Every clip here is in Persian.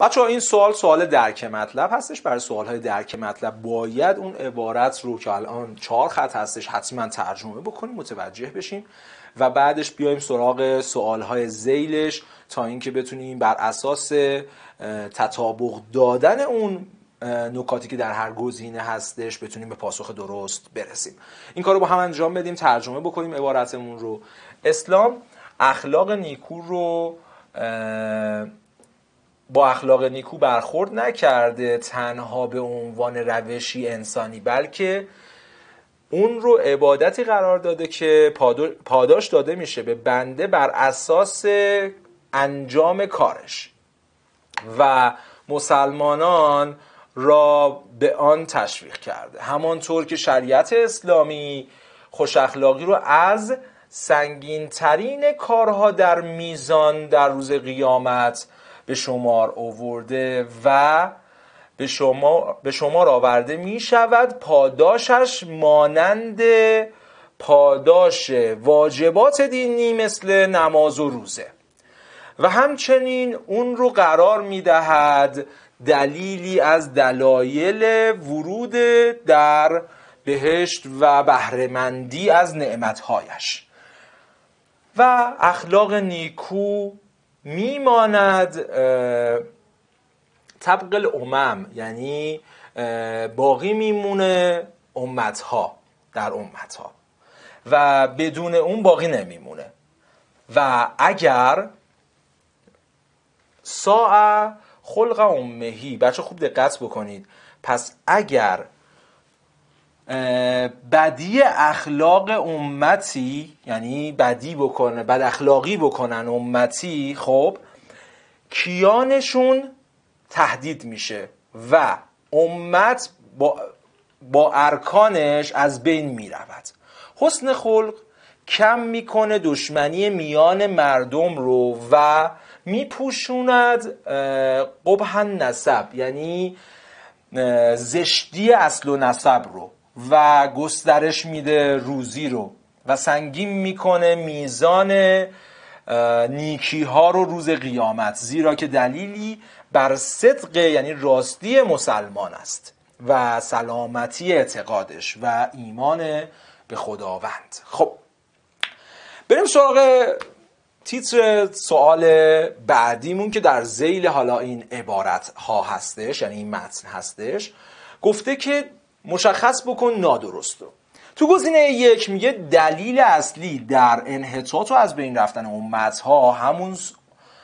بچه این سوال سوال درک مطلب هستش برای سوال های درک مطلب باید اون عبارت رو که الان چهار خط هستش حتما ترجمه بکنیم متوجه بشیم و بعدش بیایم سراغ سوال های زیلش تا اینکه بتونیم بر اساس تطابق دادن اون نکاتی که در هر گزینه هستش بتونیم به پاسخ درست برسیم این کار رو با هم انجام بدیم ترجمه بکنیم عبارتمون رو اسلام اخلاق نیکو رو با اخلاق نیکو برخورد نکرده تنها به عنوان روشی انسانی بلکه اون رو عبادتی قرار داده که پاداش داده میشه به بنده بر اساس انجام کارش و مسلمانان را به آن تشویق کرده همانطور که شریعت اسلامی خوش اخلاقی رو از سنگین ترین کارها در میزان در روز قیامت به شمار آورده و به, شما، به شمار آورده می شود پاداشش مانند پاداش واجبات دینی مثل نماز و روزه و همچنین اون رو قرار می دهد دلیلی از دلایل ورود در بهشت و بهرهمندی از نعمتهایش و اخلاق نیکو میماند طبق الامم یعنی باقی میمونه امتها در امتها و بدون اون باقی نمیمونه و اگر ساعه خلق امهی بچه خوب دقت بکنید پس اگر بدی اخلاق امتی یعنی بدی بکنه بد اخلاقی بکنن امتی خب کیانشون تهدید میشه و امت با, با ارکانش از بین میرود حسن خلق کم میکنه دشمنی میان مردم رو و میپوشوند قبح نسب یعنی زشتی اصل و نسب رو و گسترش میده روزی رو و سنگین میکنه میزان نیکی ها رو روز قیامت زیرا که دلیلی بر صدق یعنی راستی مسلمان است و سلامتی اعتقادش و ایمان به خداوند خب بریم سراغ تیتر سوال بعدیمون که در زیل حالا این عبارت ها هستش یعنی این متن هستش گفته که مشخص بکن نادرست رو تو گزینه یک میگه دلیل اصلی در انحطاط و از بین رفتن امت ها همون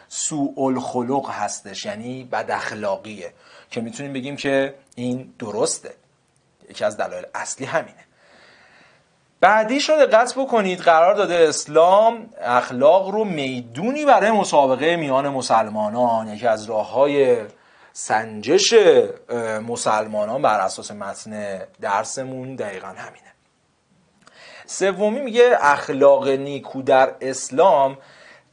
سوء الخلق هستش یعنی بد اخلاقیه که میتونیم بگیم که این درسته یکی از دلایل اصلی همینه بعدی شده دقت بکنید قرار داده اسلام اخلاق رو میدونی برای مسابقه میان مسلمانان یکی از راه های سنجش مسلمانان بر اساس متن درسمون دقیقا همینه سومی میگه اخلاق نیکو در اسلام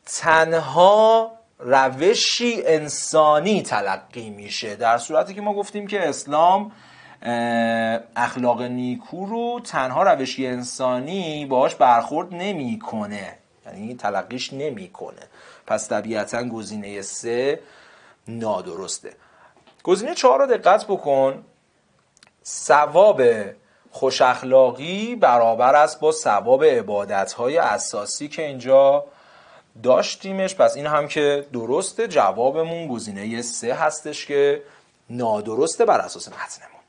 تنها روشی انسانی تلقی میشه در صورتی که ما گفتیم که اسلام اخلاق نیکو رو تنها روشی انسانی باهاش برخورد نمیکنه یعنی تلقیش نمیکنه پس طبیعتا گزینه سه نادرسته گزینه چهار رو دقت بکن سواب خوش اخلاقی برابر است با سواب عبادت های اساسی که اینجا داشتیمش پس این هم که درسته جوابمون گزینه سه هستش که نادرسته بر اساس متنمون